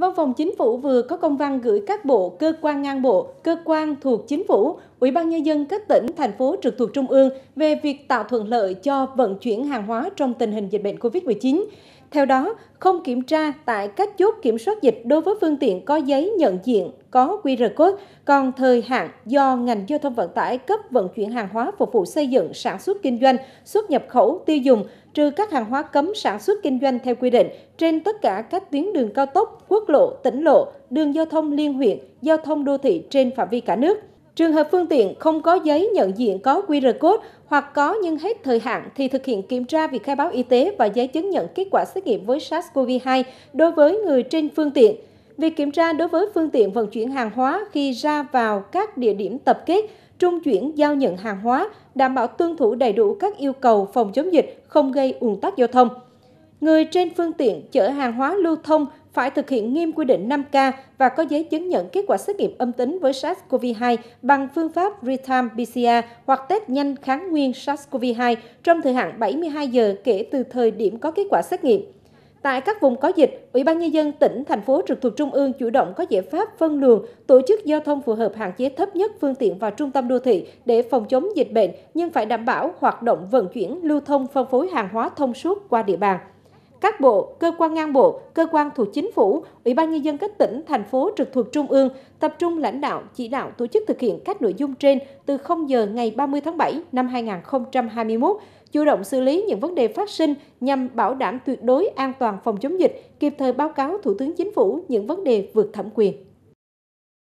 Văn phòng Chính phủ vừa có công văn gửi các bộ, cơ quan ngang bộ, cơ quan thuộc Chính phủ, Ủy ban Nhân dân các tỉnh, thành phố trực thuộc Trung ương về việc tạo thuận lợi cho vận chuyển hàng hóa trong tình hình dịch bệnh COVID-19. Theo đó, không kiểm tra tại các chốt kiểm soát dịch đối với phương tiện có giấy nhận diện có QR code, còn thời hạn do ngành giao thông vận tải cấp vận chuyển hàng hóa phục vụ xây dựng, sản xuất kinh doanh, xuất nhập khẩu, tiêu dùng, trừ các hàng hóa cấm sản xuất kinh doanh theo quy định trên tất cả các tuyến đường cao tốc, quốc lộ, tỉnh lộ, đường giao thông liên huyện, giao thông đô thị trên phạm vi cả nước. Trường hợp phương tiện không có giấy nhận diện có QR code hoặc có nhưng hết thời hạn thì thực hiện kiểm tra việc khai báo y tế và giấy chứng nhận kết quả xét nghiệm với SARS-CoV-2 đối với người trên phương tiện. Việc kiểm tra đối với phương tiện vận chuyển hàng hóa khi ra vào các địa điểm tập kết, trung chuyển giao nhận hàng hóa, đảm bảo tuân thủ đầy đủ các yêu cầu phòng chống dịch, không gây ùn tắc giao thông. Người trên phương tiện chở hàng hóa lưu thông phải thực hiện nghiêm quy định 5K và có giấy chứng nhận kết quả xét nghiệm âm tính với SARS-CoV-2 bằng phương pháp real-time PCR hoặc test nhanh kháng nguyên SARS-CoV-2 trong thời hạn 72 giờ kể từ thời điểm có kết quả xét nghiệm. Tại các vùng có dịch, Ủy ban nhân dân tỉnh, thành phố trực thuộc trung ương chủ động có giải pháp phân luồng, tổ chức giao thông phù hợp hạn chế thấp nhất phương tiện vào trung tâm đô thị để phòng chống dịch bệnh nhưng phải đảm bảo hoạt động vận chuyển, lưu thông phân phối hàng hóa thông suốt qua địa bàn các bộ, cơ quan ngang bộ, cơ quan thuộc chính phủ, Ủy ban nhân dân các tỉnh, thành phố trực thuộc Trung ương tập trung lãnh đạo, chỉ đạo tổ chức thực hiện các nội dung trên từ 0 giờ ngày 30 tháng 7 năm 2021, chủ động xử lý những vấn đề phát sinh nhằm bảo đảm tuyệt đối an toàn phòng chống dịch, kịp thời báo cáo Thủ tướng Chính phủ những vấn đề vượt thẩm quyền.